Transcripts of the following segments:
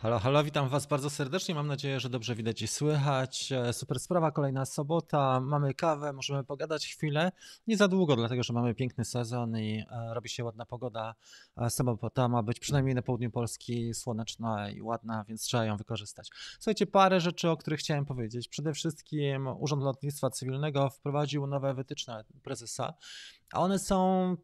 Halo, halo, witam Was bardzo serdecznie. Mam nadzieję, że dobrze widać i słychać. E, super sprawa, kolejna sobota. Mamy kawę, możemy pogadać chwilę. Nie za długo, dlatego że mamy piękny sezon i e, robi się ładna pogoda. E, sobota ma być przynajmniej na południu Polski słoneczna i ładna, więc trzeba ją wykorzystać. Słuchajcie, parę rzeczy, o których chciałem powiedzieć. Przede wszystkim Urząd Lotnictwa Cywilnego wprowadził nowe wytyczne prezesa, a one są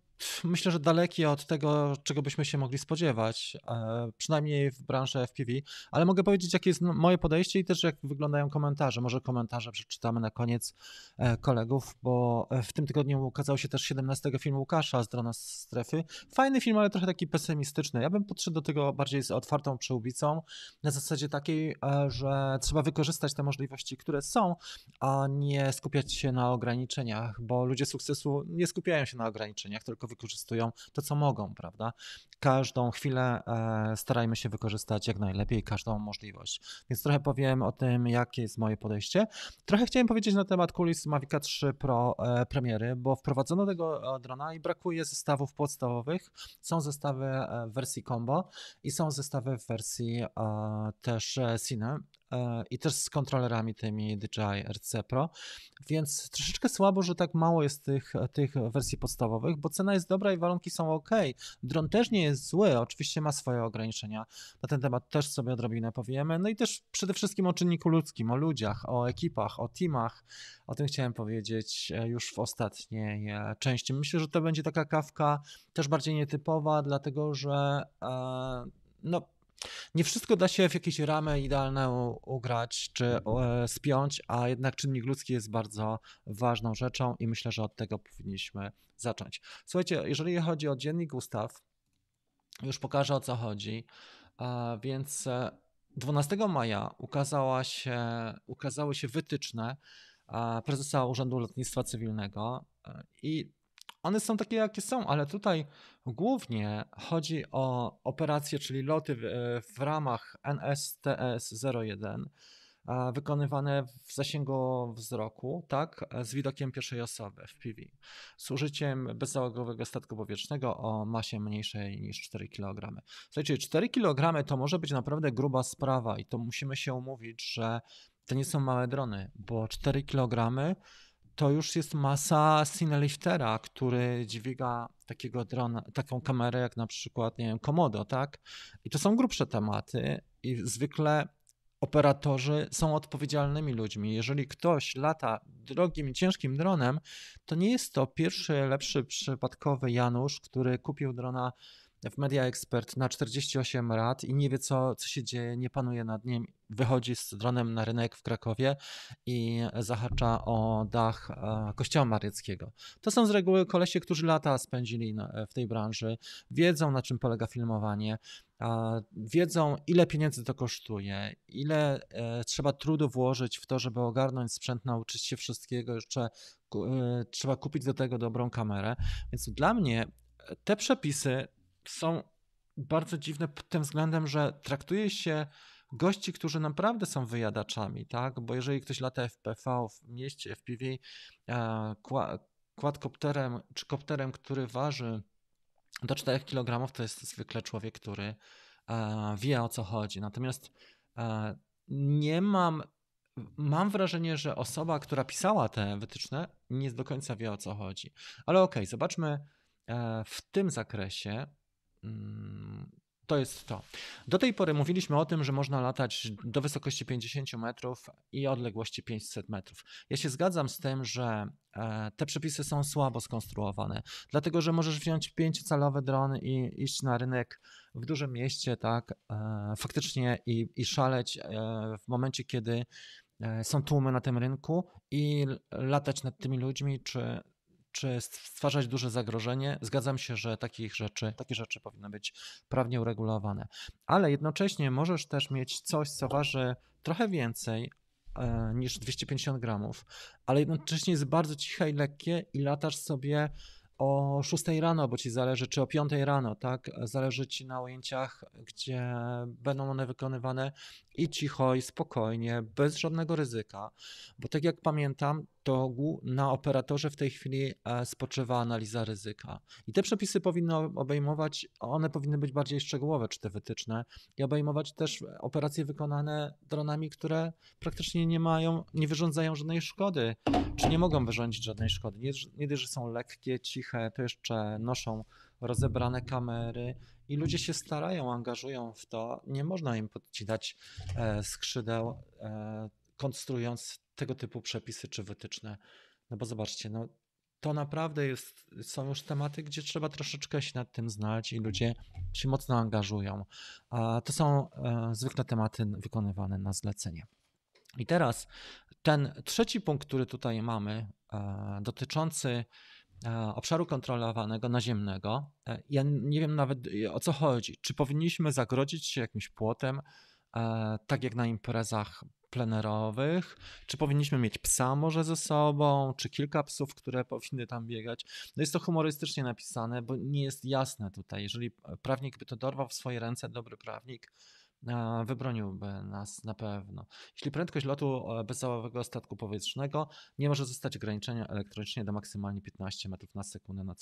myślę, że dalekie od tego, czego byśmy się mogli spodziewać, e, przynajmniej w branży FPV, ale mogę powiedzieć, jakie jest moje podejście i też jak wyglądają komentarze. Może komentarze przeczytamy na koniec e, kolegów, bo e, w tym tygodniu ukazał się też 17 film Łukasza z Drona z Strefy. Fajny film, ale trochę taki pesymistyczny. Ja bym podszedł do tego bardziej z otwartą przełbicą, na zasadzie takiej, że trzeba wykorzystać te możliwości, które są, a nie skupiać się na ograniczeniach, bo ludzie sukcesu nie skupiają się na ograniczeniach, tylko wykorzystują to, co mogą, prawda? Każdą chwilę e, starajmy się wykorzystać jak najlepiej, każdą możliwość. Więc trochę powiem o tym, jakie jest moje podejście. Trochę chciałem powiedzieć na temat kulis Mavica 3 Pro e, premiery, bo wprowadzono tego e, drona i brakuje zestawów podstawowych. Są zestawy w wersji combo i są zestawy w wersji też Cine. E, i też z kontrolerami tymi DJI RC Pro, więc troszeczkę słabo, że tak mało jest tych, tych wersji podstawowych, bo cena jest dobra i warunki są ok. Dron też nie jest zły, oczywiście ma swoje ograniczenia. Na ten temat też sobie odrobinę powiemy. No i też przede wszystkim o czynniku ludzkim, o ludziach, o ekipach, o teamach. O tym chciałem powiedzieć e, już w ostatniej e, części. Myślę, że to będzie taka kawka też bardziej nietypowa, dlatego że no nie wszystko da się w jakieś ramę idealne ugrać czy mhm. e, spiąć, a jednak czynnik ludzki jest bardzo ważną rzeczą i myślę, że od tego powinniśmy zacząć. Słuchajcie, jeżeli chodzi o dziennik ustaw, już pokażę o co chodzi. E, więc 12 e, maja ukazała się, ukazały się wytyczne prezesa Urzędu Lotnictwa Cywilnego i one są takie, jakie są, ale tutaj głównie chodzi o operacje, czyli loty w, e, w ramach NSTS-01 e, wykonywane w zasięgu wzroku, tak, e, z widokiem pierwszej osoby w PV, z użyciem bezzałogowego statku powietrznego o masie mniejszej niż 4 kg. Słuchajcie, 4 kg to może być naprawdę gruba sprawa i to musimy się umówić, że to nie są małe drony, bo 4 kg to już jest masa cineliftera, który dźwiga takiego drona, taką kamerę jak na przykład, nie wiem, Komodo, tak? I to są grubsze tematy i zwykle operatorzy są odpowiedzialnymi ludźmi. Jeżeli ktoś lata drogim i ciężkim dronem, to nie jest to pierwszy, lepszy, przypadkowy Janusz, który kupił drona w Media Expert na 48 lat i nie wie, co, co się dzieje, nie panuje nad nim, wychodzi z dronem na rynek w Krakowie i zahacza o dach e, Kościoła Mariackiego To są z reguły kolesie, którzy lata spędzili e, w tej branży, wiedzą na czym polega filmowanie, wiedzą ile pieniędzy to kosztuje, ile e, trzeba trudu włożyć w to, żeby ogarnąć sprzęt, nauczyć się wszystkiego, jeszcze trzeba kupić do tego dobrą kamerę. Więc dla mnie te przepisy są bardzo dziwne pod tym względem, że traktuje się gości, którzy naprawdę są wyjadaczami, tak? Bo jeżeli ktoś lata FPV w mieście, FPV, e, kład kopterem, czy kopterem, który waży do 4 kg, to jest zwykle człowiek, który e, wie o co chodzi. Natomiast e, nie mam, mam wrażenie, że osoba, która pisała te wytyczne, nie do końca wie o co chodzi. Ale okej, okay, zobaczmy w tym zakresie, Mm, to jest to. Do tej pory mówiliśmy o tym, że można latać do wysokości 50 metrów i odległości 500 metrów. Ja się zgadzam z tym, że e, te przepisy są słabo skonstruowane, dlatego że możesz wziąć pięciocalowy dron i iść na rynek w dużym mieście, tak, e, faktycznie i, i szaleć e, w momencie, kiedy są tłumy na tym rynku i latać nad tymi ludźmi, czy czy stwarzać duże zagrożenie. Zgadzam się, że takich rzeczy, takie rzeczy powinny być prawnie uregulowane. Ale jednocześnie możesz też mieć coś, co waży trochę więcej e, niż 250 gramów, ale jednocześnie jest bardzo ciche i lekkie i latasz sobie o 6 rano, bo ci zależy, czy o 5 rano, tak? Zależy ci na ujęciach, gdzie będą one wykonywane i cicho, i spokojnie, bez żadnego ryzyka. Bo tak jak pamiętam, to na operatorze w tej chwili e, spoczywa analiza ryzyka. I te przepisy powinny obejmować, one powinny być bardziej szczegółowe, czy te wytyczne, i obejmować też e, operacje wykonane dronami, które praktycznie nie mają, nie wyrządzają żadnej szkody, czy nie mogą wyrządzić żadnej szkody. Nie, nie dość, że są lekkie, ciche, to jeszcze noszą rozebrane kamery i ludzie się starają, angażują w to. Nie można im podcinać e, skrzydeł, e, konstruując tego typu przepisy czy wytyczne. No bo zobaczcie, no, to naprawdę jest, są już tematy, gdzie trzeba troszeczkę się nad tym znać i ludzie się mocno angażują. A to są e, zwykle tematy wykonywane na zlecenie. I teraz ten trzeci punkt, który tutaj mamy, dotyczący E, obszaru kontrolowanego naziemnego. E, ja nie wiem nawet e, o co chodzi. Czy powinniśmy zagrodzić się jakimś płotem, tak jak na imprezach plenerowych? Czy powinniśmy mieć psa może ze sobą, czy kilka psów, które powinny tam biegać? No jest to humorystycznie napisane, bo nie jest jasne tutaj. Jeżeli prawnik by to dorwał w swoje ręce, dobry prawnik, wybroniłby nas na pewno. Jeśli prędkość lotu e, bezzałowego statku powietrznego nie może zostać ograniczona elektronicznie do maksymalnie 15 metrów na sekundę na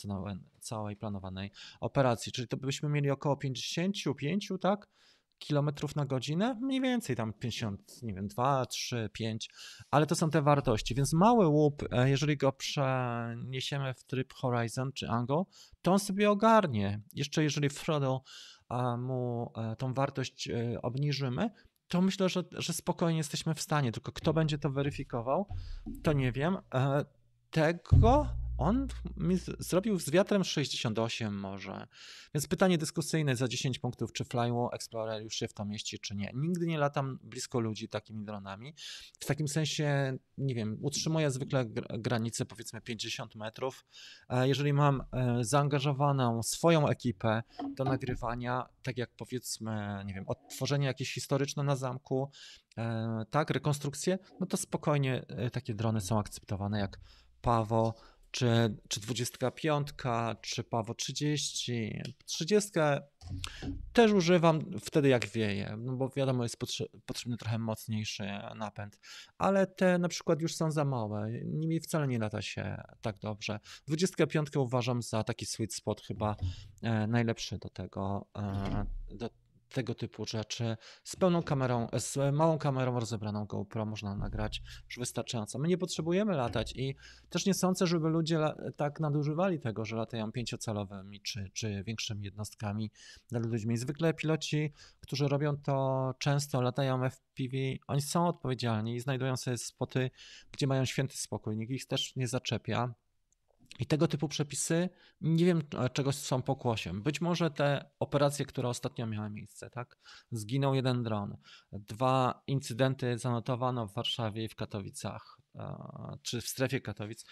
całej planowanej operacji, czyli to byśmy mieli około 55, tak? kilometrów na godzinę, mniej więcej tam 50, nie wiem, 2, 3, 5, ale to są te wartości, więc mały łup, e, jeżeli go przeniesiemy w tryb Horizon czy Angle, to on sobie ogarnie. Jeszcze jeżeli Frodo mu e, tą wartość e, obniżymy, to myślę, że, że spokojnie jesteśmy w stanie. Tylko kto będzie to weryfikował, to nie wiem. E, tego on mi zrobił z wiatrem 68 może. Więc pytanie dyskusyjne za 10 punktów, czy Flywo Explorer już się w to mieści, czy nie. Nigdy nie latam blisko ludzi takimi dronami. W takim sensie, nie wiem, utrzymuję zwykle granicę powiedzmy 50 metrów. E, jeżeli mam e, zaangażowaną swoją ekipę do nagrywania, tak jak powiedzmy, nie wiem, odtworzenie jakieś historyczne na zamku, e, tak, rekonstrukcje, no to spokojnie takie drony są akceptowane jak Pawo, czy, czy 25, czy Pawo 30. 30 też używam wtedy jak wieje, no bo wiadomo jest potrzebny trochę mocniejszy napęd, ale te na przykład już są za małe, nimi wcale nie lata się tak dobrze. 25 uważam za taki sweet spot chyba e, najlepszy do tego, e, do, tego typu rzeczy z pełną kamerą, z małą kamerą rozebraną GoPro można nagrać już wystarczająco. My nie potrzebujemy latać i też nie sądzę, żeby ludzie tak nadużywali tego, że latają pięciocalowymi czy, czy większymi jednostkami nad ludźmi. Zwykle piloci, którzy robią to często, latają FPV, oni są odpowiedzialni i znajdują sobie spoty, gdzie mają święty spokój, nikt ich też nie zaczepia. I tego typu przepisy, nie wiem czego są pokłosiem. Być może te operacje, które ostatnio miały miejsce, tak? Zginął jeden dron, dwa incydenty zanotowano w Warszawie i w Katowicach, e, czy w strefie Katowic.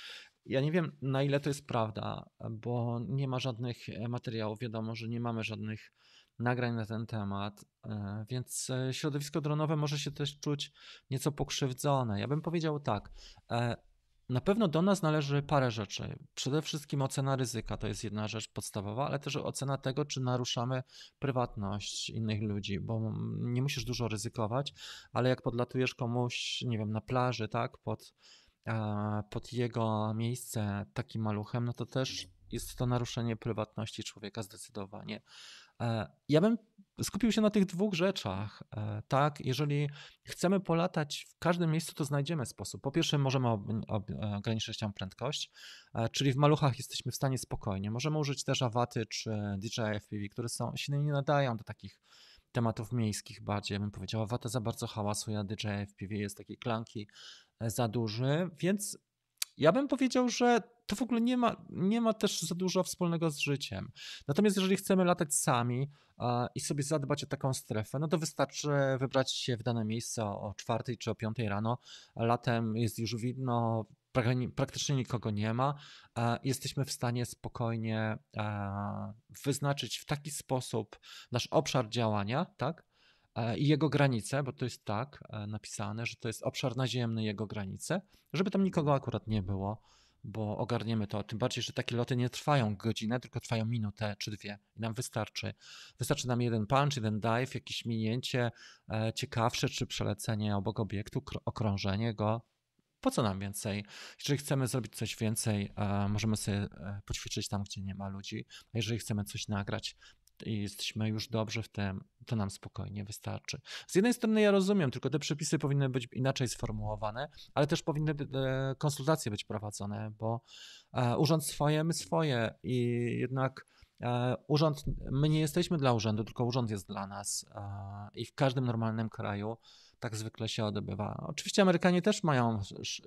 Ja nie wiem, na ile to jest prawda, bo nie ma żadnych materiałów. Wiadomo, że nie mamy żadnych nagrań na ten temat, e, więc e, środowisko dronowe może się też czuć nieco pokrzywdzone. Ja bym powiedział tak na pewno do nas należy parę rzeczy. Przede wszystkim ocena ryzyka to jest jedna rzecz podstawowa, ale też ocena tego, czy naruszamy prywatność innych ludzi, bo nie musisz dużo ryzykować, ale jak podlatujesz komuś, nie wiem, na plaży, tak, pod, pod jego miejsce takim maluchem, no to też jest to naruszenie prywatności człowieka zdecydowanie. E, ja bym skupił się na tych dwóch rzeczach. E, tak, jeżeli chcemy polatać w każdym miejscu, to znajdziemy sposób. Po pierwsze, możemy e, ograniczyć tam prędkość, e, czyli w maluchach jesteśmy w stanie spokojnie. Możemy użyć też awaty czy DJI FPV, które są, się nie nadają do takich tematów miejskich bardziej, bym powiedział. Awata za bardzo hałasuje, a DJI FPV jest taki klanki za duży, więc ja bym powiedział, że to w ogóle nie ma, nie ma też za dużo wspólnego z życiem. Natomiast jeżeli chcemy latać sami a, i sobie zadbać o taką strefę, no to wystarczy wybrać się w dane miejsce o czwartej czy o piątej rano. Latem jest już widno, praktycznie nikogo nie ma. A, jesteśmy w stanie spokojnie a, wyznaczyć w taki sposób nasz obszar działania, tak? E, i jego granice, bo to jest tak e, napisane, że to jest obszar naziemny jego granice, żeby tam nikogo akurat nie było, bo ogarniemy to. Tym bardziej, że takie loty nie trwają godzinę, tylko trwają minutę czy dwie i nam wystarczy. Wystarczy nam jeden punch, jeden dive, jakieś minięcie e, ciekawsze, czy przelecenie obok obiektu, okrążenie go. Po co nam więcej? Jeżeli chcemy zrobić coś więcej, możemy sobie poćwiczyć tam, gdzie nie ma ludzi. A jeżeli chcemy coś nagrać, i jesteśmy już dobrze w tym, to nam spokojnie wystarczy. Z jednej strony ja rozumiem, tylko te przepisy powinny być inaczej sformułowane, ale też powinny e, konsultacje być prowadzone, bo e, urząd swoje, my swoje i jednak e, urząd, my nie jesteśmy dla urzędu, tylko urząd jest dla nas i w każdym normalnym kraju tak zwykle się odbywa. Oczywiście Amerykanie też mają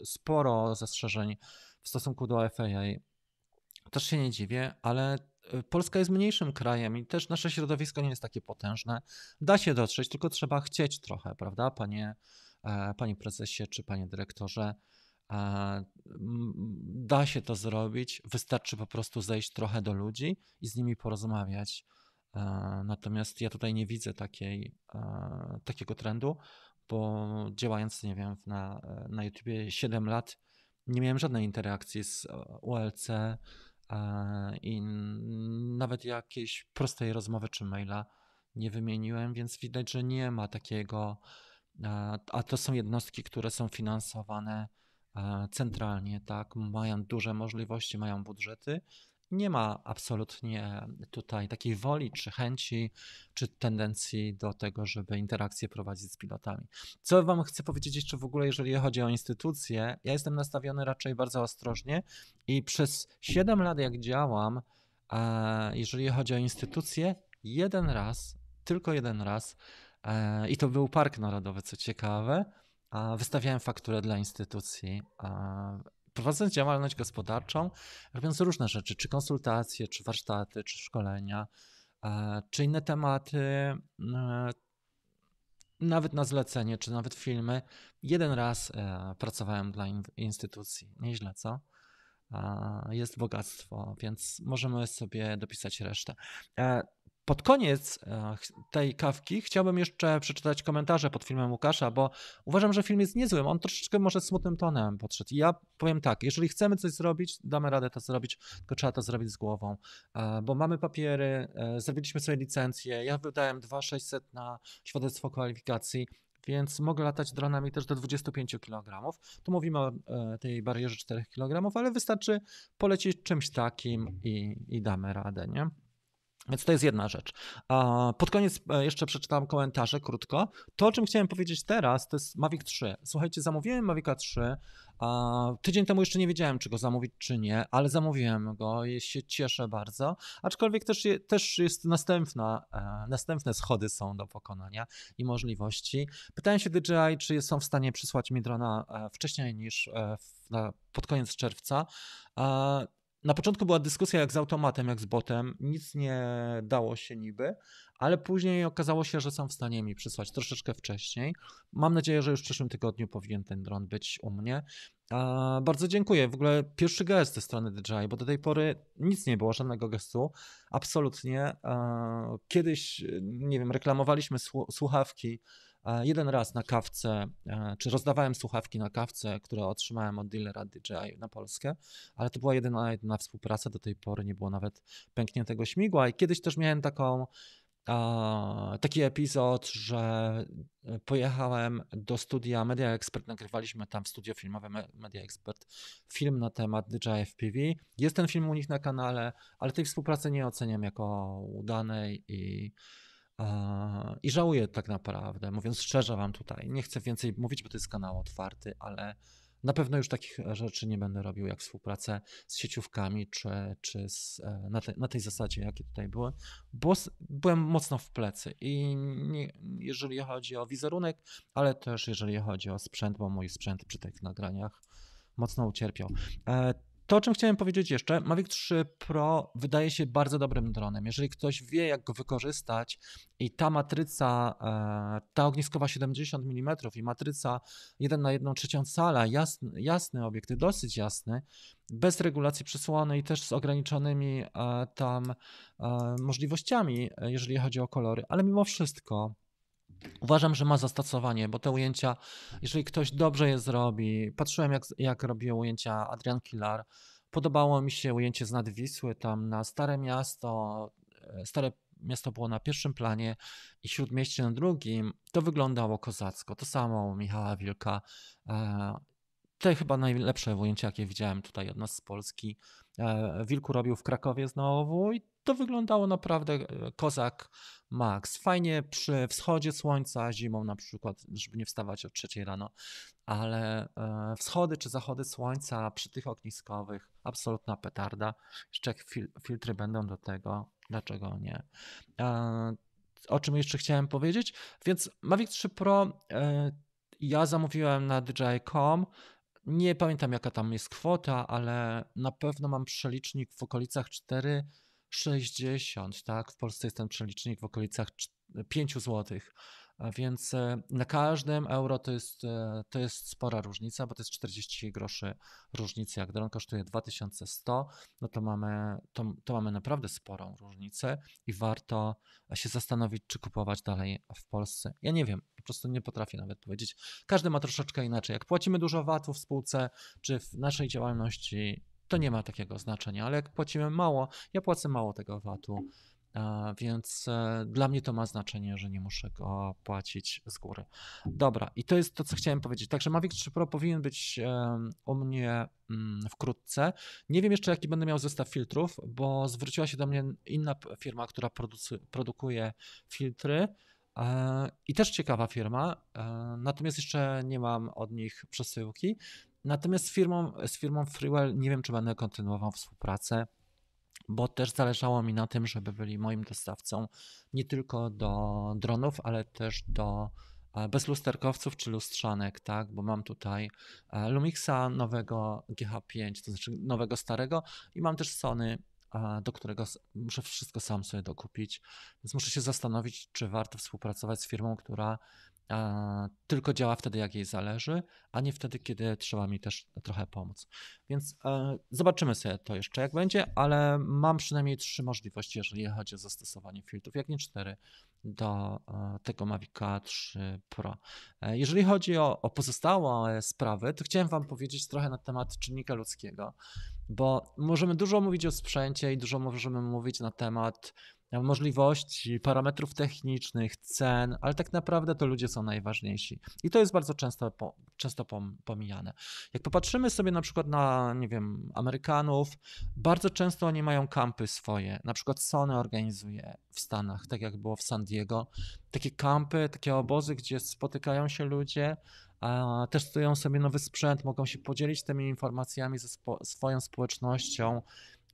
sporo zastrzeżeń w stosunku do FAA. Też się nie dziwię, ale Y, Polska jest mniejszym krajem i też nasze środowisko nie jest takie potężne. Da się dotrzeć, tylko trzeba chcieć trochę, prawda, panie, e, panie prezesie czy panie dyrektorze. E, da się to zrobić, wystarczy po prostu zejść trochę do ludzi i z nimi porozmawiać. E, natomiast ja tutaj nie widzę takiej, takiego trendu, bo działając, nie wiem, na, na YouTubie 7 lat, nie miałem żadnej interakcji z ULC. E, i nawet jakiejś prostej rozmowy czy maila nie wymieniłem, więc widać, że nie ma takiego, e, a to są jednostki, które są finansowane e, centralnie, tak, mają duże możliwości, mają budżety, nie ma absolutnie tutaj takiej woli, czy chęci, czy tendencji do tego, żeby interakcje prowadzić z pilotami. Co Wam chcę powiedzieć jeszcze w ogóle, jeżeli chodzi o instytucje? Ja jestem nastawiony raczej bardzo ostrożnie i przez 7 lat, jak działam, e, jeżeli chodzi o instytucje, jeden raz, tylko jeden raz, e, i to był Park Narodowy, co ciekawe, wystawiałem fakturę dla instytucji prowadząc działalność gospodarczą, robiąc różne rzeczy, czy konsultacje, czy warsztaty, czy szkolenia, e, czy inne tematy, e, nawet na zlecenie, czy nawet filmy. Jeden raz e, pracowałem dla instytucji. Nieźle, co? Jest bogactwo, więc możemy sobie dopisać resztę. Pod koniec e, tej kawki chciałbym jeszcze przeczytać komentarze pod filmem Łukasza, bo uważam, że film jest niezły. On troszeczkę może smutnym tonem podszedł. I ja powiem tak, jeżeli chcemy coś zrobić, damy radę to zrobić, tylko trzeba to zrobić z głową, e, bo mamy papiery, e, zrobiliśmy sobie licencję. Ja wydałem 2600 na świadectwo kwalifikacji więc mogę latać dronami też do 25 kg. Tu mówimy o tej barierze 4 kg, ale wystarczy polecieć czymś takim i, i damy radę, nie? Więc to jest jedna rzecz. Pod koniec e, jeszcze przeczytałem komentarze krótko. To, o czym chciałem powiedzieć teraz, to jest Mavic 3. Słuchajcie, zamówiłem Mavica 3. Tydzień temu jeszcze nie wiedziałem, czy go zamówić, czy nie, ale zamówiłem go i się cieszę bardzo. Aczkolwiek też, też jest następna, e, następne schody są do pokonania i możliwości. Pytałem się DJI, czy są w stanie przysłać mi drona e, wcześniej niż pod koniec czerwca na początku była dyskusja jak z automatem, jak z botem, nic nie dało się niby, ale później okazało się, że są w stanie mi przysłać troszeczkę wcześniej. Mam nadzieję, że już w przyszłym tygodniu powinien ten dron być u mnie. bardzo dziękuję. W ogóle pierwszy gest ze strony DJI, bo do tej pory nic nie było, żadnego gestu. Absolutnie. Kiedyś, nie wiem, reklamowaliśmy słuchawki E, jeden raz na kawce, e, czy rozdawałem słuchawki na kawce, które otrzymałem od dealera DJI na Polskę, ale to była jedyna, jedyna współpraca, do tej pory nie było nawet pękniętego śmigła i kiedyś też miałem taką taki epizod, że e, pojechałem do studia Media Expert, nagrywaliśmy tam w studio filmowe Media Expert film na temat DJI FPV. Jest ten film u nich na kanale, ale tej współpracy nie oceniam jako udanej i E, I żałuję tak naprawdę, mówiąc szczerze Wam tutaj. Nie chcę więcej mówić, bo to jest kanał otwarty, ale na pewno już takich rzeczy nie będę robił, jak współpracę z sieciówkami, czy, czy z, e, na, te, na tej zasadzie, jakie tutaj były, bo byłem mocno w plecy. I nie, jeżeli chodzi o wizerunek, ale też jeżeli chodzi o sprzęt, bo mój sprzęt przy tych nagraniach mocno ucierpiał. E, to, o czym chciałem powiedzieć jeszcze, Mavic 3 Pro wydaje się bardzo dobrym dronem. Jeżeli ktoś wie, jak go wykorzystać i ta matryca, e, ta ogniskowa 70 mm i matryca 1 na 1 trzecią cala, jasny, jasny obiekty, dosyć jasny, bez regulacji przysłony i też z ograniczonymi e, tam e, możliwościami, jeżeli chodzi o kolory, ale mimo wszystko Uważam, że ma zastosowanie, bo te ujęcia, jeżeli ktoś dobrze je zrobi, patrzyłem jak, jak robił ujęcia Adrian Kilar, podobało mi się ujęcie z Nadwisły, tam na Stare Miasto, e, Stare Miasto było na pierwszym planie i Śródmieście na drugim, to wyglądało kozacko, to samo Michała Wilka. E, te chyba najlepsze ujęcia, jakie widziałem tutaj od nas z Polski. E, Wilku robił w Krakowie znowu i to wyglądało naprawdę e, kozak max. Fajnie przy wschodzie słońca zimą na przykład, żeby nie wstawać o trzeciej rano, ale e, wschody czy zachody słońca przy tych ogniskowych absolutna petarda. Jeszcze fil filtry będą do tego, dlaczego nie. E, o czym jeszcze chciałem powiedzieć? Więc Mavic 3 Pro ja zamówiłem na DJI.com. Nie pamiętam jaka tam jest kwota, ale na pewno mam przelicznik w okolicach 4 60, tak? W Polsce jest ten przelicznik w okolicach 5 zł. więc e, na każdym euro to jest, e, to jest spora różnica, bo to jest 40 groszy różnicy. Jak dron kosztuje 2100, no to mamy, to, to mamy naprawdę sporą różnicę i warto się zastanowić, czy kupować dalej w Polsce. Ja nie wiem, po prostu nie potrafię nawet powiedzieć. Każdy ma troszeczkę inaczej. Jak płacimy dużo VAT-u w spółce, czy w naszej działalności to nie ma takiego znaczenia, ale jak płacimy mało, ja płacę mało tego VAT-u, więc e, dla mnie to ma znaczenie, że nie muszę go płacić z góry. Dobra, i to jest to, co chciałem powiedzieć. Także Mavic 3 Pro powinien być u mnie mm, wkrótce. Nie wiem jeszcze, jaki będę miał zestaw filtrów, bo zwróciła się do mnie inna firma, która produkuje filtry. E, I też ciekawa firma, e, natomiast jeszcze nie mam od nich przesyłki, Natomiast z firmą, z firmą Freewell nie wiem, czy będę kontynuował współpracę, bo też zależało mi na tym, żeby byli moim dostawcą nie tylko do dronów, ale też do e, bezlusterkowców czy lustrzanek, tak? Bo mam tutaj e, Lumixa nowego GH5, to znaczy nowego starego i mam też Sony, e, do którego muszę wszystko sam sobie dokupić. Więc muszę się zastanowić, czy warto współpracować z firmą, która a tylko działa wtedy, jak jej zależy, a nie wtedy, kiedy trzeba mi też trochę pomóc. Więc e, zobaczymy sobie to jeszcze, jak będzie, ale mam przynajmniej trzy możliwości, jeżeli chodzi o zastosowanie filtrów, jak nie cztery, do e, tego Mavica 3 Pro. E, jeżeli chodzi o, o pozostałe sprawy, to chciałem Wam powiedzieć trochę na temat czynnika ludzkiego, bo możemy dużo mówić o sprzęcie i dużo możemy mówić na temat E, możliwości, parametrów technicznych, cen, ale tak naprawdę to ludzie są najważniejsi. I to jest bardzo często, po, często pomijane. Jak popatrzymy sobie na przykład na, nie wiem, Amerykanów, bardzo często oni mają kampy swoje. Na przykład Sony organizuje w Stanach, tak jak było w San Diego, takie kampy, takie obozy, gdzie spotykają się ludzie, a testują sobie nowy sprzęt, mogą się podzielić tymi informacjami ze spo, swoją społecznością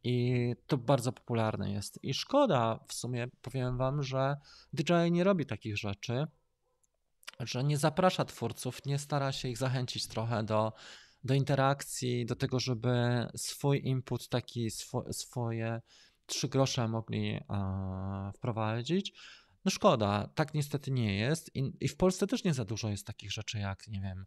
i to bardzo popularne jest. I szkoda w sumie, powiem wam, że DJI nie robi takich rzeczy, że nie zaprasza twórców, nie stara się ich zachęcić trochę do, do interakcji, do tego, żeby swój input, taki swoje trzy grosze mogli a, wprowadzić. No szkoda, tak niestety nie jest. I, I, w Polsce też nie za dużo jest takich rzeczy jak, nie wiem,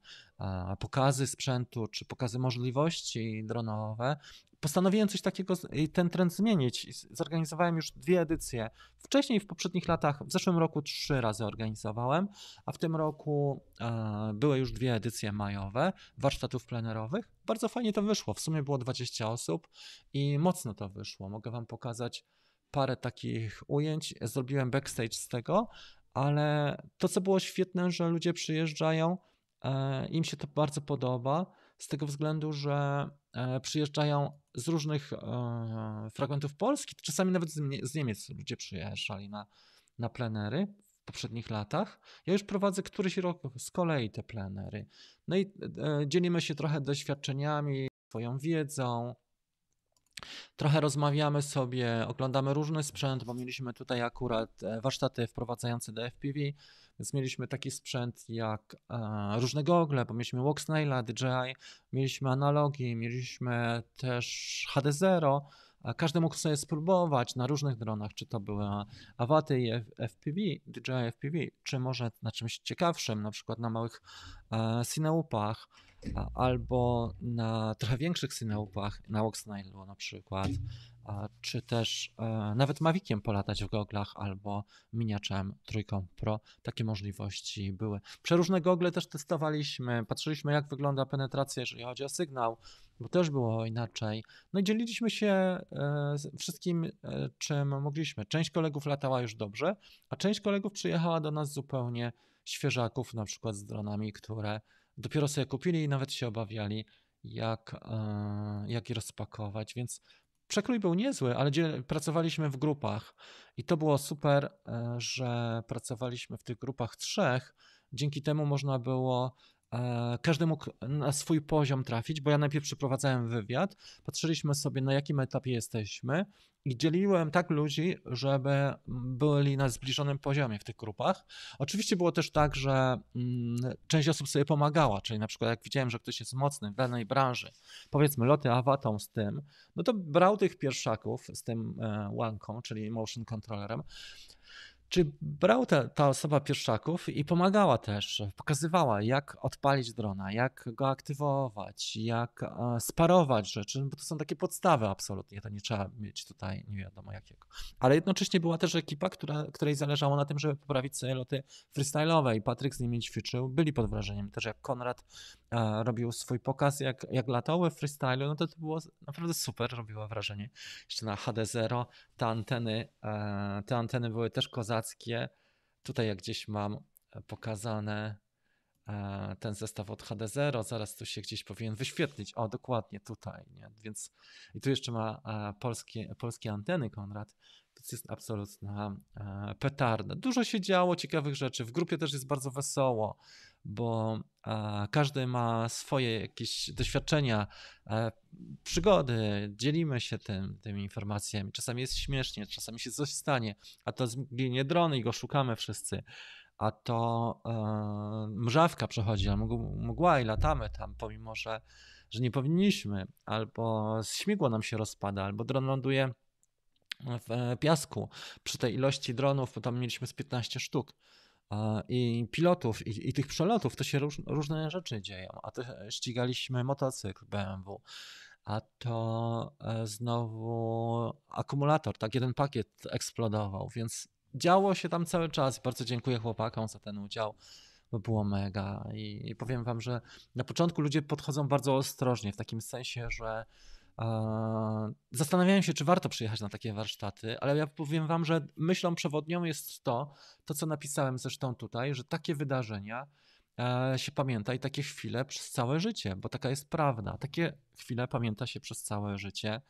pokazy sprzętu czy pokazy możliwości dronowe, postanowiłem coś takiego, ten trend zmienić. Zorganizowałem już dwie edycje. Wcześniej, w poprzednich latach, w zeszłym roku trzy razy organizowałem, a w tym roku e, były już dwie edycje majowe warsztatów plenerowych. Bardzo fajnie to wyszło. W sumie było 20 osób i mocno to wyszło. Mogę Wam pokazać parę takich ujęć. Zrobiłem backstage z tego, ale to, co było świetne, że ludzie przyjeżdżają, e, im się to bardzo podoba z tego względu, że e, przyjeżdżają z różnych e, fragmentów Polski, czasami nawet z Niemiec ludzie przyjeżdżali na, na plenery w poprzednich latach. Ja już prowadzę któryś rok z kolei te plenery. No i e, dzielimy się trochę doświadczeniami, swoją wiedzą, Trochę rozmawiamy sobie, oglądamy różny sprzęt, bo mieliśmy tutaj akurat warsztaty wprowadzające do FPV, więc mieliśmy taki sprzęt jak e, różne gogle, bo mieliśmy Walksnaila, DJI, mieliśmy analogi, mieliśmy też HD0. E, każdy mógł sobie spróbować na różnych dronach, czy to były awaty i FPV, DJI FPV, czy może na czymś ciekawszym, na przykład na małych e, Cineupach albo na trochę większych synałupach, na Oxnilu na przykład, czy też e, nawet Maviciem polatać w goglach albo miniaczem trójką Pro. Takie możliwości były. Przeróżne gogle też testowaliśmy, patrzyliśmy jak wygląda penetracja, jeżeli chodzi o sygnał, bo też było inaczej. No i dzieliliśmy się e, wszystkim, e, czym mogliśmy. Część kolegów latała już dobrze, a część kolegów przyjechała do nas zupełnie świeżaków, na przykład z dronami, które dopiero sobie kupili i nawet się obawiali, jak, e, jak je rozpakować, więc przekrój był niezły, ale pracowaliśmy w grupach i to było super, e, że pracowaliśmy w tych grupach trzech. Dzięki temu można było E, Każdy mógł na swój poziom trafić, bo ja najpierw przeprowadzałem wywiad, patrzyliśmy sobie na jakim etapie jesteśmy i dzieliłem tak ludzi, żeby byli na zbliżonym poziomie w tych grupach. Oczywiście było też tak, że mm, część osób sobie pomagała, czyli na przykład jak widziałem, że ktoś jest mocny w danej branży, powiedzmy loty awatą z tym, no to brał tych pierwszaków z tym e, łanką, czyli motion controllerem, czy brał te, ta osoba pierwszaków i pomagała też, pokazywała jak odpalić drona, jak go aktywować, jak e, sparować rzeczy, no bo to są takie podstawy absolutnie, to nie trzeba mieć tutaj nie wiadomo jakiego. Ale jednocześnie była też ekipa, która, której zależało na tym, żeby poprawić sobie loty freestyle'owe i Patryk z nimi ćwiczył, byli pod wrażeniem też jak Konrad E, robił swój pokaz, jak, jak latały w freestylu, no to to było naprawdę super, robiło wrażenie. Jeszcze na HD0 te anteny, e, te anteny były też kozackie. Tutaj jak gdzieś mam e, pokazane ten zestaw od HD0, zaraz tu się gdzieś powinien wyświetlić. O, dokładnie tutaj, nie? Więc i tu jeszcze ma polskie, polskie anteny Konrad, to jest absolutna e, petarda. Dużo się działo ciekawych rzeczy. W grupie też jest bardzo wesoło, bo e, każdy ma swoje jakieś doświadczenia, e, przygody, dzielimy się tym, tymi informacjami. Czasami jest śmiesznie, czasami się coś stanie, a to zginie drony i go szukamy wszyscy a to e, mrzawka przechodzi, a mgła i latamy tam, pomimo że, że nie powinniśmy, albo śmigło nam się rozpada, albo dron ląduje w e, piasku przy tej ilości dronów, bo tam mieliśmy z 15 sztuk e, i pilotów i, i tych przelotów, to się róż, różne rzeczy dzieją. A to ścigaliśmy motocykl BMW, a to e, znowu akumulator, tak, jeden pakiet eksplodował, więc działo się tam cały czas. Bardzo dziękuję chłopakom za ten udział. Bo było mega i powiem wam, że na początku ludzie podchodzą bardzo ostrożnie, w takim sensie, że Zastanawiałem się, czy warto przyjechać na takie warsztaty, ale ja powiem Wam, że myślą przewodnią jest to, to co napisałem zresztą tutaj, że takie wydarzenia e, się pamięta i takie chwile przez całe życie, bo taka jest prawda. Takie chwile pamięta się przez całe życie,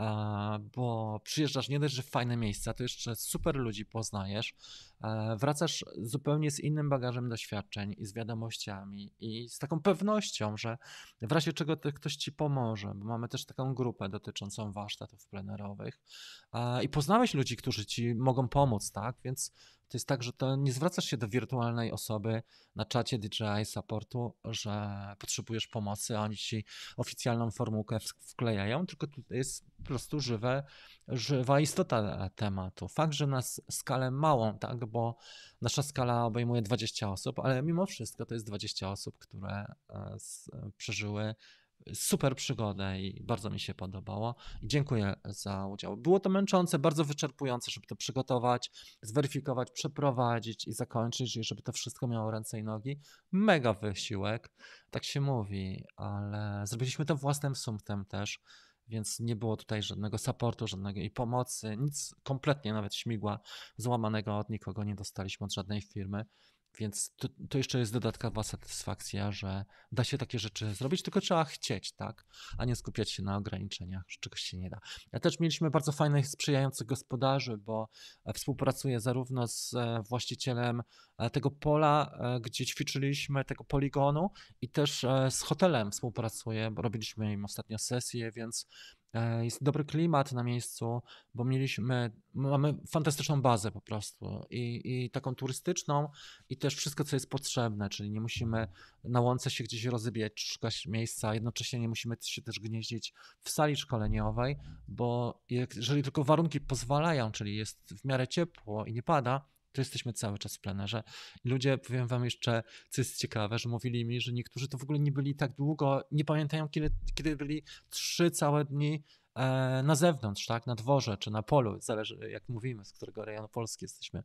e, bo przyjeżdżasz nie dość, że w fajne miejsca, to jeszcze super ludzi poznajesz, E, wracasz zupełnie z innym bagażem doświadczeń i z wiadomościami i z taką pewnością, że w razie czego ktoś ci pomoże, bo mamy też taką grupę dotyczącą warsztatów plenerowych e, i poznałeś ludzi, którzy ci mogą pomóc, tak? Więc to jest tak, że to nie zwracasz się do wirtualnej osoby na czacie DJI supportu, że potrzebujesz pomocy, a oni ci oficjalną formułkę wklejają, tylko tutaj jest po prostu żywe, żywa istota tematu. Fakt, że na skalę małą, tak, bo nasza skala obejmuje 20 osób, ale mimo wszystko to jest 20 osób, które e, e, przeżyły super przygodę i bardzo mi się podobało. I dziękuję za udział. Było to męczące, bardzo wyczerpujące, żeby to przygotować, zweryfikować, przeprowadzić i zakończyć, i żeby to wszystko miało ręce i nogi. Mega wysiłek, tak się mówi, ale zrobiliśmy to własnym sumtem też więc nie było tutaj żadnego supportu, żadnej pomocy, nic kompletnie, nawet śmigła złamanego od nikogo nie dostaliśmy, od żadnej firmy. Więc to, to, jeszcze jest dodatkowa satysfakcja, że da się takie rzeczy zrobić, tylko trzeba chcieć, tak? A nie skupiać się na ograniczeniach, że czegoś się nie da. Ja też mieliśmy bardzo fajnych, sprzyjających gospodarzy, bo e, współpracuję zarówno z e, właścicielem e, tego pola, gdzie ćwiczyliśmy, tego poligonu, i też z hotelem współpracuję, robiliśmy im ostatnio sesję, więc E, jest dobry klimat na miejscu, bo mieliśmy, mamy fantastyczną bazę po prostu i, i taką turystyczną i też wszystko, co jest potrzebne, czyli nie musimy na łące się gdzieś rozebieć, szukać miejsca, jednocześnie nie musimy się też gnieździć w sali szkoleniowej, bo jeżeli tylko warunki pozwalają, czyli jest w miarę ciepło i nie pada, to jesteśmy cały czas w plenerze. ludzie, powiem wam jeszcze, co jest ciekawe, że mówili mi, że niektórzy to w ogóle nie byli tak długo, nie pamiętają, kiedy, kiedy byli trzy całe dni e, na zewnątrz, tak, na dworze czy na polu, zależy jak mówimy, z którego rejonu Polski jesteśmy,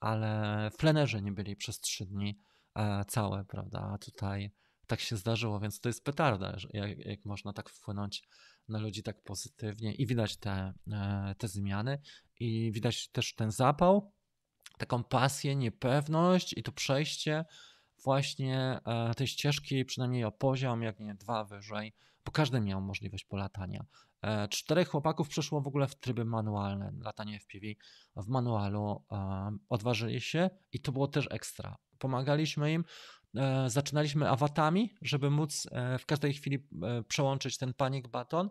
ale w plenerze nie byli przez trzy dni e, całe, prawda, a tutaj tak się zdarzyło, więc to jest petarda, jak, jak można tak wpłynąć na ludzi tak pozytywnie i widać te, e, te zmiany i widać też ten zapał, taką pasję, niepewność i to przejście właśnie e, tej ścieżki, przynajmniej o poziom, jak nie dwa wyżej, bo każdy miał możliwość polatania. E, czterech chłopaków przeszło w ogóle w tryby manualne, latanie FPV w manualu, e, odważyli się i to było też ekstra. Pomagaliśmy im, E, zaczynaliśmy awatami, żeby móc e, w każdej chwili e, przełączyć ten panik baton.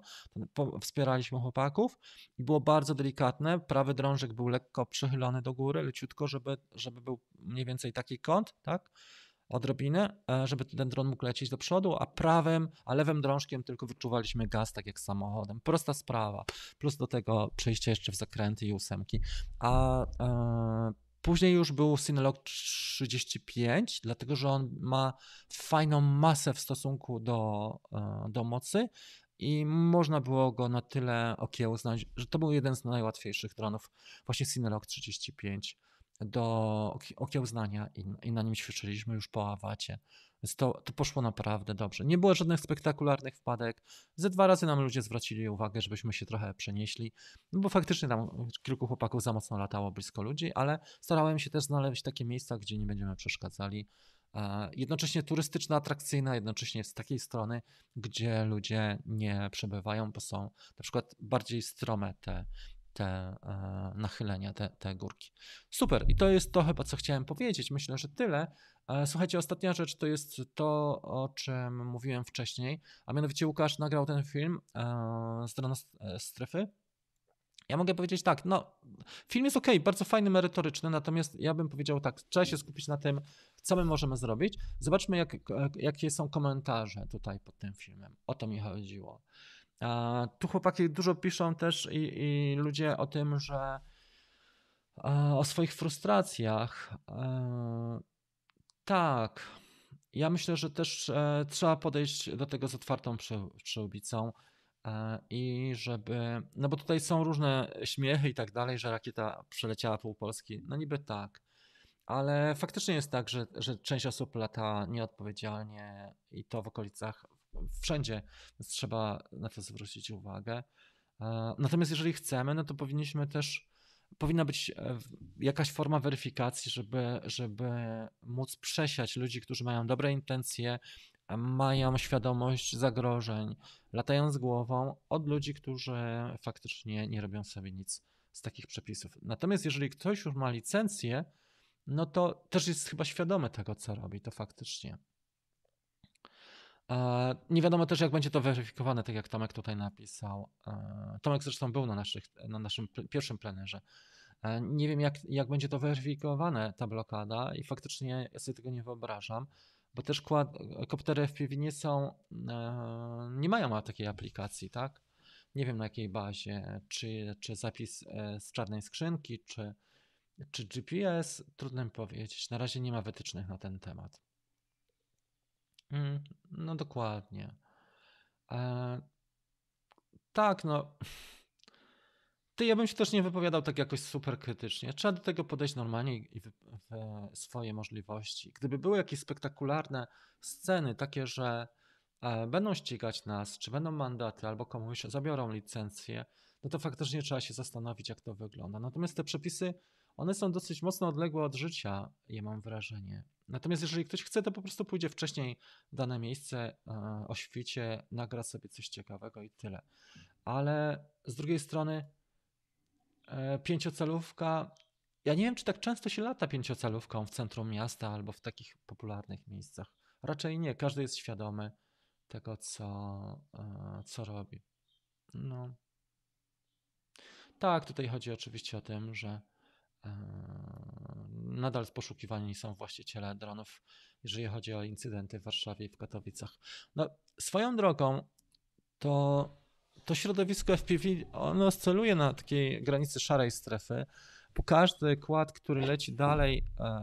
Wspieraliśmy chłopaków i było bardzo delikatne. Prawy drążek był lekko przychylony do góry, leciutko, żeby, żeby był mniej więcej taki kąt, tak? Odrobinę, żeby ten dron mógł lecieć do przodu, a prawym, a lewym drążkiem tylko wyczuwaliśmy gaz, tak jak samochodem. Prosta sprawa. Plus do tego przejście jeszcze w zakręty i ósemki. A. Yy, Później już był Synolog 35, dlatego że on ma fajną masę w stosunku do, e, do mocy i można było go na tyle okiełznać, że to był jeden z najłatwiejszych dronów, właśnie Synolog 35 do okiełznania i, i na nim ćwiczyliśmy już po awacie więc to, to poszło naprawdę dobrze. Nie było żadnych spektakularnych wpadek. Ze dwa razy nam ludzie zwracili uwagę, żebyśmy się trochę przenieśli, no bo faktycznie tam kilku chłopaków za mocno latało blisko ludzi, ale starałem się też znaleźć takie miejsca, gdzie nie będziemy przeszkadzali. E, jednocześnie turystyczna, atrakcyjna, jednocześnie z takiej strony, gdzie ludzie nie przebywają, bo są na przykład bardziej strome te te e, nachylenia, te, te górki. Super, i to jest to chyba, co chciałem powiedzieć. Myślę, że tyle. E, słuchajcie, ostatnia rzecz to jest to, o czym mówiłem wcześniej, a mianowicie Łukasz nagrał ten film e, z Strona Strefy. Ja mogę powiedzieć tak, no, film jest ok, bardzo fajny, merytoryczny, natomiast ja bym powiedział tak, trzeba się skupić na tym, co my możemy zrobić. Zobaczmy, jak, jakie są komentarze tutaj pod tym filmem. O to mi chodziło. Tu chłopaki dużo piszą też i, i ludzie o tym, że e, o swoich frustracjach. E, tak. Ja myślę, że też e, trzeba podejść do tego z otwartą przełbicą i żeby. No bo tutaj są różne śmiechy i tak dalej, że rakieta przeleciała pół Polski. No niby tak. Ale faktycznie jest tak, że, że część osób lata nieodpowiedzialnie i to w okolicach wszędzie, więc trzeba na to zwrócić uwagę. E, natomiast jeżeli chcemy, no to powinniśmy też, powinna być e, jakaś forma weryfikacji, żeby, żeby móc przesiać ludzi, którzy mają dobre intencje, mają świadomość zagrożeń, latają z głową, od ludzi, którzy faktycznie nie robią sobie nic z takich przepisów. Natomiast jeżeli ktoś już ma licencję, no to też jest chyba świadomy tego, co robi, to faktycznie. E, nie wiadomo też, jak będzie to weryfikowane, tak jak Tomek tutaj napisał. E, Tomek zresztą był na, naszych, na naszym pierwszym plenerze. E, nie wiem, jak, jak będzie to weryfikowane, ta blokada, i faktycznie ja sobie tego nie wyobrażam, bo też kład, koptery FPV nie są, nie mają takiej aplikacji, tak? Nie wiem na jakiej bazie, czy, czy zapis z czarnej skrzynki, czy, czy GPS, trudno mi powiedzieć. Na razie nie ma wytycznych na ten temat. Mm, No dokładnie. E, tak, no. Ty, ja bym się też nie wypowiadał tak jakoś super krytycznie. Trzeba do tego podejść normalnie i w, w swoje możliwości. Gdyby były jakieś spektakularne sceny, takie, że e, będą ścigać nas, czy będą mandaty, albo komuś zabiorą licencję, no to faktycznie trzeba się zastanowić, jak to wygląda. Natomiast te przepisy one są dosyć mocno odległe od życia, ja mam wrażenie. Natomiast jeżeli ktoś chce, to po prostu pójdzie wcześniej w dane miejsce e, o świcie, nagra sobie coś ciekawego i tyle. Ale z drugiej strony e, pięciocalówka, ja nie wiem, czy tak często się lata pięciocalówką w centrum miasta albo w takich popularnych miejscach. Raczej nie, każdy jest świadomy tego, co, e, co robi. No. Tak, tutaj chodzi oczywiście o tym, że Eee, nadal poszukiwani są właściciele dronów, jeżeli chodzi o incydenty w Warszawie i w Katowicach. No, swoją drogą to, to środowisko FPV ono oscyluje na takiej granicy szarej strefy, bo każdy kład, który leci dalej, eee,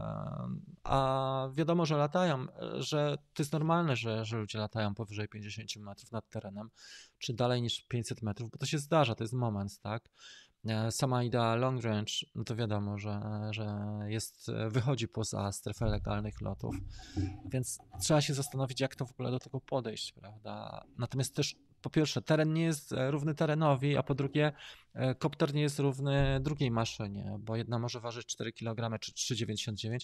a wiadomo, że latają, że to jest normalne, że, że ludzie latają powyżej 50 metrów nad terenem, czy dalej niż 500 metrów, bo to się zdarza, to jest moment, tak? E, sama idea long range, no to wiadomo, że, że jest, e, wychodzi poza strefę legalnych lotów, więc trzeba się zastanowić, jak to w ogóle do tego podejść, prawda? Natomiast też po pierwsze, teren nie jest e, równy terenowi, a po drugie, kopter nie jest równy drugiej maszynie, bo jedna może ważyć 4 kg czy 3,99,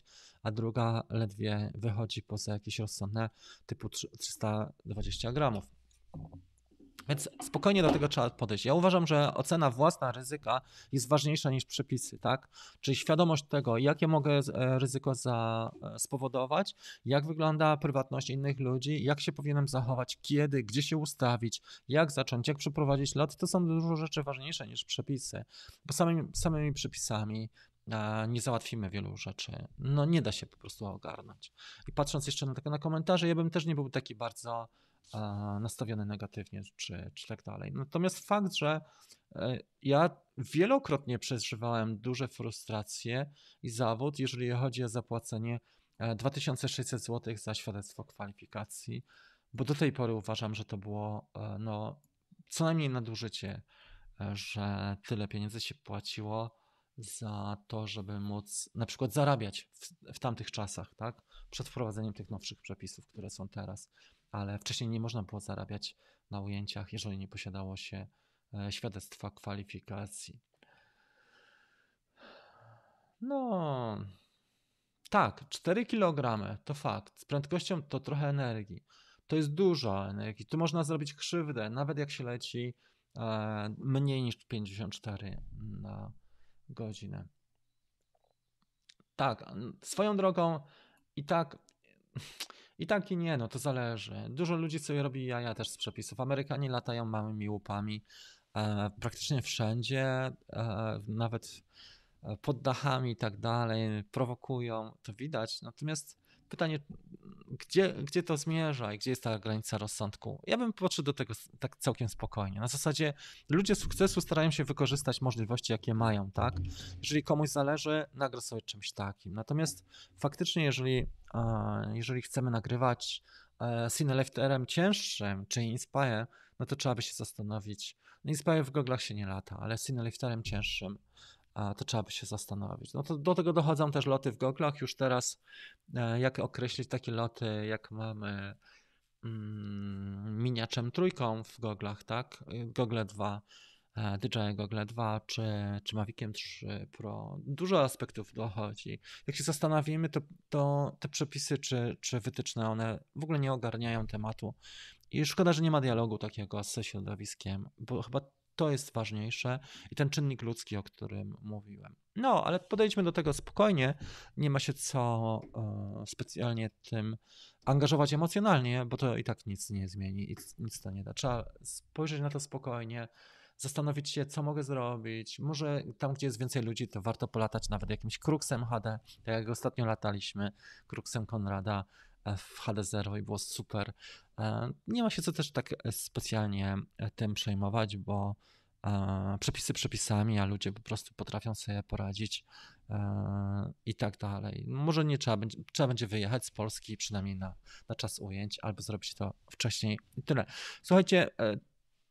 a druga ledwie wychodzi poza jakieś rozsądne typu 320 gramów. Więc spokojnie do tego trzeba podejść. Ja uważam, że ocena własna ryzyka jest ważniejsza niż przepisy, tak? Czyli świadomość tego, jakie mogę e, ryzyko za, e, spowodować, jak wygląda prywatność innych ludzi, jak się powinienem zachować, kiedy, gdzie się ustawić, jak zacząć, jak przeprowadzić lot, to są dużo rzeczy ważniejsze niż przepisy. Bo samymi, samymi przepisami e, nie załatwimy wielu rzeczy. No nie da się po prostu ogarnąć. I patrząc jeszcze na, tak, na komentarze, ja bym też nie był taki bardzo E, nastawiony negatywnie, czy, czy tak dalej. Natomiast fakt, że e, ja wielokrotnie przeżywałem duże frustracje i zawód, jeżeli chodzi o zapłacenie 2600 e, zł za świadectwo kwalifikacji, bo do tej pory uważam, że to było no, co najmniej nadużycie, że tyle pieniędzy się płaciło za to, żeby móc na przykład zarabiać w, w tamtych czasach, tak? Przed wprowadzeniem tych nowszych przepisów, które są teraz ale wcześniej nie można było zarabiać na ujęciach, jeżeli nie posiadało się e, świadectwa kwalifikacji. No, tak, 4 kg to fakt. Z prędkością to trochę energii. To jest dużo energii. Tu można zrobić krzywdę, nawet jak się leci e, mniej niż 54 na godzinę. Tak, swoją drogą i tak i tak i nie, no to zależy. Dużo ludzi sobie robi jaja też z przepisów. Amerykanie latają małymi łupami e, praktycznie wszędzie, e, nawet e, pod dachami i tak dalej, prowokują, to widać. Natomiast pytanie, gdzie, gdzie to zmierza i gdzie jest ta granica rozsądku. Ja bym podszedł do tego tak całkiem spokojnie. Na zasadzie ludzie sukcesu starają się wykorzystać możliwości, jakie mają, tak? Jeżeli komuś zależy, nagra sobie czymś takim. Natomiast faktycznie, jeżeli, jeżeli chcemy nagrywać e, Cinelefterem cięższym, czy Inspire, no to trzeba by się zastanowić. No Inspire w goglach się nie lata, ale Cinelefterem cięższym to trzeba by się zastanowić. No to do tego dochodzą też loty w goglach. Już teraz, e, jak określić takie loty, jak mamy mm, miniaczem trójką w goglach, tak? Y, gogle 2, e, DJI Gogle 2 czy, czy Maviciem 3 Pro. Dużo aspektów dochodzi. Jak się zastanowimy, to, to te przepisy czy, czy wytyczne, one w ogóle nie ogarniają tematu. I szkoda, że nie ma dialogu takiego ze środowiskiem, bo chyba to jest ważniejsze i ten czynnik ludzki, o którym mówiłem. No, ale podejdźmy do tego spokojnie. Nie ma się co e, specjalnie tym angażować emocjonalnie, bo to i tak nic nie zmieni, i nic to nie da. Trzeba spojrzeć na to spokojnie, zastanowić się, co mogę zrobić. Może tam, gdzie jest więcej ludzi, to warto polatać nawet jakimś kruksem HD, tak jak ostatnio lataliśmy kruksem Konrada w HD0 i było super. E, nie ma się co też tak e, specjalnie e, tym przejmować, bo przepisy przepisami, a ludzie po prostu potrafią sobie poradzić i tak dalej. Może nie trzeba będzie, trzeba będzie wyjechać z Polski przynajmniej na, na czas ujęć albo zrobić to wcześniej i tyle. Słuchajcie,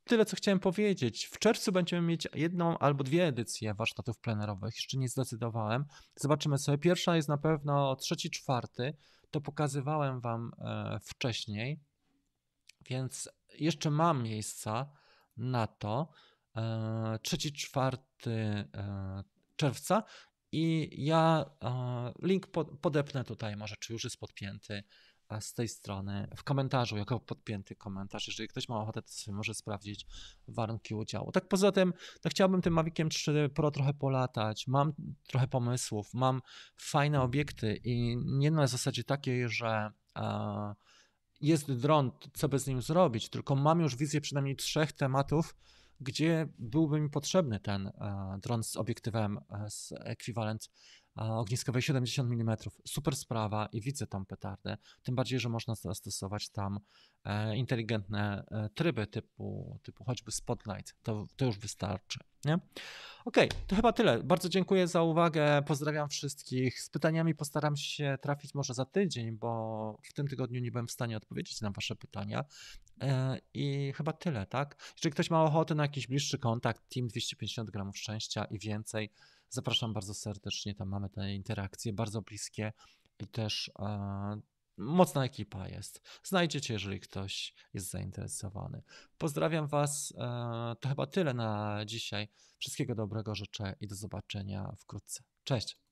tyle, co chciałem powiedzieć. W czerwcu będziemy mieć jedną albo dwie edycje warsztatów plenerowych. Jeszcze nie zdecydowałem. Zobaczymy sobie. Pierwsza jest na pewno trzeci, czwarty. To pokazywałem Wam e, wcześniej, więc jeszcze mam miejsca na to. E, trzeci, czwarty e, czerwca. I ja link podepnę tutaj, może czy już jest podpięty z tej strony w komentarzu, jako podpięty komentarz, jeżeli ktoś ma ochotę, to sobie może sprawdzić warunki udziału. Tak poza tym, chciałbym tym Maviciem 3 Pro trochę polatać, mam trochę pomysłów, mam fajne mhm. obiekty i nie na zasadzie takiej, że jest dron, co by z nim zrobić, tylko mam już wizję przynajmniej trzech tematów, gdzie byłby mi potrzebny ten e, dron z obiektywem, e, z ekwiwalent ogniskowej 70 mm. Super sprawa i widzę tą petardę. Tym bardziej, że można zastosować tam e, inteligentne e, tryby typu, typu choćby Spotlight. To, to już wystarczy. Nie? Ok, to chyba tyle. Bardzo dziękuję za uwagę. Pozdrawiam wszystkich. Z pytaniami postaram się trafić może za tydzień, bo w tym tygodniu nie byłem w stanie odpowiedzieć na Wasze pytania. E, I chyba tyle, tak? Jeżeli ktoś ma ochotę na jakiś bliższy kontakt, Team 250 gramów szczęścia i więcej, Zapraszam bardzo serdecznie, tam mamy te interakcje bardzo bliskie i też e, mocna ekipa jest. Znajdziecie, jeżeli ktoś jest zainteresowany. Pozdrawiam Was. E, to chyba tyle na dzisiaj. Wszystkiego dobrego życzę i do zobaczenia wkrótce. Cześć!